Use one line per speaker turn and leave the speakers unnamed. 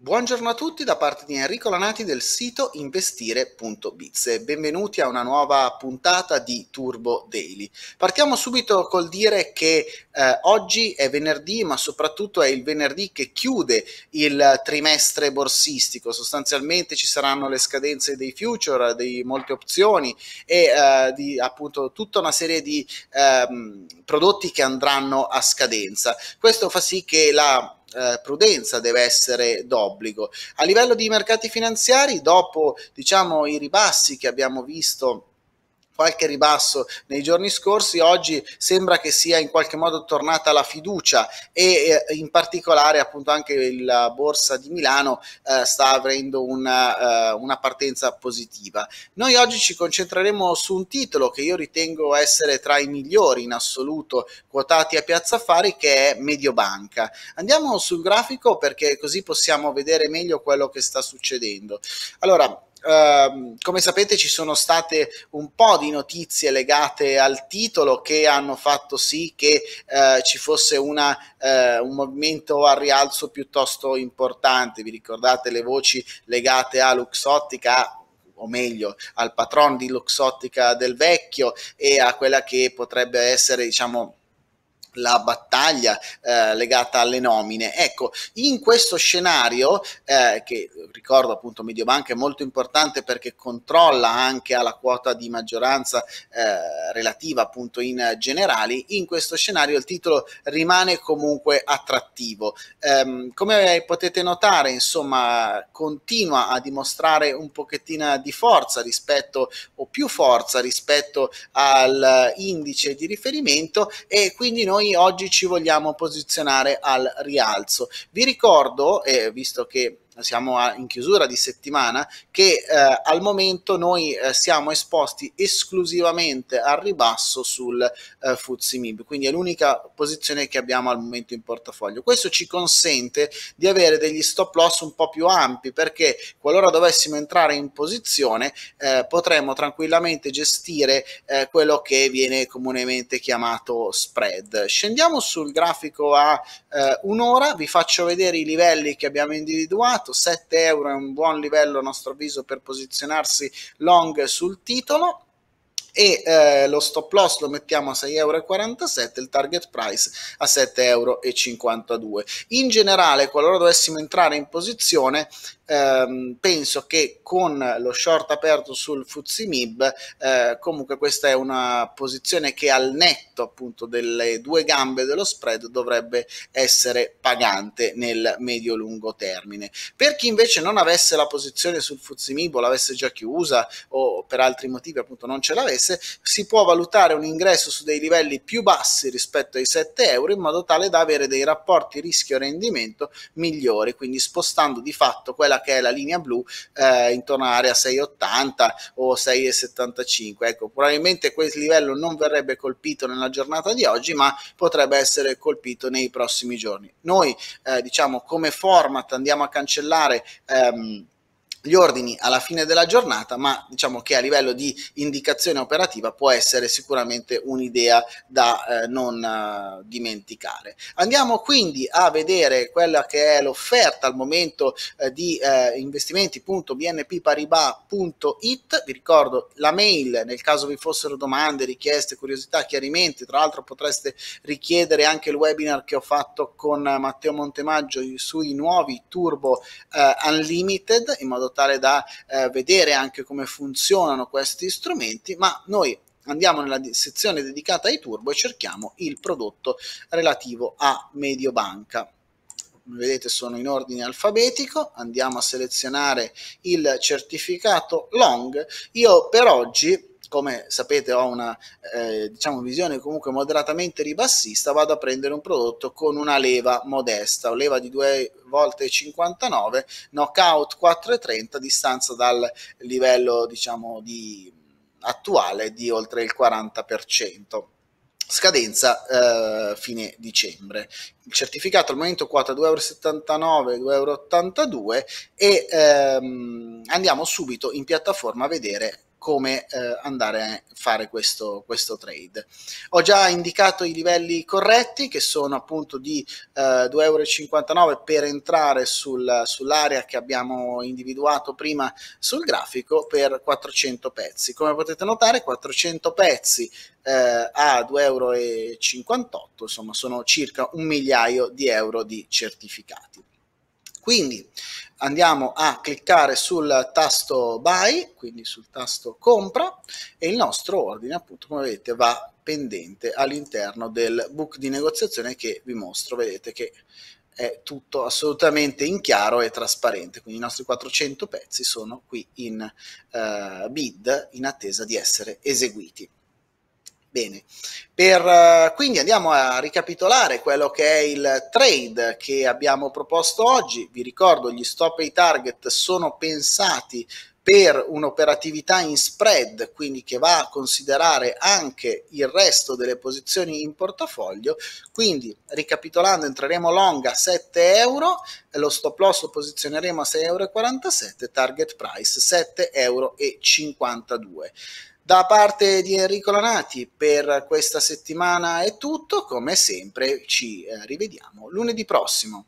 Buongiorno a tutti da parte di Enrico Lanati del sito investire.biz e benvenuti a una nuova puntata di Turbo Daily. Partiamo subito col dire che eh, oggi è venerdì, ma soprattutto è il venerdì che chiude il trimestre borsistico. Sostanzialmente ci saranno le scadenze dei future, di molte opzioni e eh, di appunto tutta una serie di eh, prodotti che andranno a scadenza. Questo fa sì che la eh, prudenza deve essere d'obbligo. A livello di mercati finanziari, dopo diciamo, i ribassi che abbiamo visto qualche ribasso nei giorni scorsi, oggi sembra che sia in qualche modo tornata la fiducia e eh, in particolare appunto anche la borsa di Milano eh, sta avendo una, uh, eh, una partenza positiva. Noi oggi ci concentreremo su un titolo che io ritengo essere tra i migliori in assoluto quotati a Piazza Affari che è Mediobanca. Andiamo sul grafico perché così possiamo vedere meglio quello che sta succedendo. Allora, Uh, come sapete ci sono state un po' di notizie legate al titolo che hanno fatto sì che uh, ci fosse una, uh, un movimento al rialzo piuttosto importante. Vi ricordate le voci legate a Luxottica? o meglio al patron di Luxottica del vecchio e a quella che potrebbe essere diciamo la battaglia eh, legata alle nomine. Ecco, in questo scenario, eh, che ricordo appunto Mediobanca è molto importante perché controlla anche alla quota di maggioranza eh, relativa appunto in generali, in questo scenario il titolo rimane comunque attrattivo. Ehm, come potete notare, insomma, continua a dimostrare un pochettino di forza rispetto o più forza rispetto all'indice eh, di riferimento e quindi noi oggi ci vogliamo posizionare al rialzo. Vi ricordo, eh, visto che siamo a, in chiusura di settimana, che eh, al momento noi eh, siamo esposti esclusivamente al ribasso sul eh, Fuzzi MIB, quindi è l'unica posizione che abbiamo al momento in portafoglio. Questo ci consente di avere degli stop loss un po' più ampi perché qualora dovessimo entrare in posizione eh, potremmo tranquillamente gestire eh, quello che viene comunemente chiamato spread. Scendiamo sul grafico a eh, un'ora, vi faccio vedere i livelli che abbiamo individuato fatto 7 euro è un buon livello a nostro avviso per posizionarsi long sul titolo e eh, lo stop loss lo mettiamo a 6,47 euro, il target price a 7,52 euro. In generale, qualora dovessimo entrare in posizione, ehm, penso che con lo short aperto sul Fuzzi Mib, eh, comunque questa è una posizione che al netto appunto delle due gambe dello spread dovrebbe essere pagante nel medio-lungo termine. Per chi invece non avesse la posizione sul Fuzzi Mib o l'avesse già chiusa o per altri motivi appunto non ce l'avesse, si può valutare un ingresso su dei livelli più bassi rispetto ai 7 euro in modo tale da avere dei rapporti rischio-rendimento migliori, quindi spostando di fatto quella che è la linea blu eh, intorno all'area 6,80 o 6,75. Ecco, probabilmente quel livello non verrebbe colpito nella giornata di oggi, ma potrebbe essere colpito nei prossimi giorni. Noi eh, diciamo come format andiamo a cancellare ehm, gli ordini alla fine della giornata, ma diciamo che a livello di indicazione operativa può essere sicuramente un'idea da eh, non eh, dimenticare. Andiamo quindi a vedere quella che è l'offerta al momento eh, di eh, investimenti.bnpparibas.it, vi ricordo la mail nel caso vi fossero domande, richieste, curiosità, chiarimenti, tra l'altro potreste richiedere anche il webinar che ho fatto con Matteo Montemaggio sui nuovi Turbo eh, Unlimited in modo modo tale da eh, vedere anche come funzionano questi strumenti, ma noi andiamo nella sezione dedicata ai turbo e cerchiamo il prodotto relativo a Mediobanca vedete sono in ordine alfabetico, andiamo a selezionare il certificato long. Io per oggi come sapete ho una eh, diciamo, visione comunque moderatamente ribassista, vado a prendere un prodotto con una leva modesta, leva di 2 volte 59, knockout 4,30, distanza dal livello diciamo, di, attuale di oltre il 40% scadenza eh, fine dicembre. Il certificato al momento quota 2,79 euro, 2,82 euro e ehm, andiamo subito in piattaforma a vedere come eh, andare a fare questo, questo, trade. Ho già indicato i livelli corretti che sono appunto di eh, 2,59 euro per entrare sul, sull'area che abbiamo individuato prima sul grafico per 400 pezzi. Come potete notare 400 pezzi eh, a 2,58 euro, insomma sono circa un migliaio di euro di certificati. Quindi andiamo a cliccare sul tasto buy, quindi sul tasto compra e il nostro ordine appunto come vedete va pendente all'interno del book di negoziazione che vi mostro, vedete che è tutto assolutamente in chiaro e trasparente, quindi i nostri 400 pezzi sono qui in uh, bid in attesa di essere eseguiti. Bene, per, eh, quindi andiamo a ricapitolare quello che è il trade che abbiamo proposto oggi. Vi ricordo, gli stop e i target sono pensati per un'operatività in spread, quindi che va a considerare anche il resto delle posizioni in portafoglio. Quindi, ricapitolando, entreremo long a 7 euro, lo stop loss lo posizioneremo a 6,47 euro, target price 7,52 euro. Da parte di Enrico Lanati per questa settimana è tutto, come sempre ci eh, rivediamo lunedì prossimo.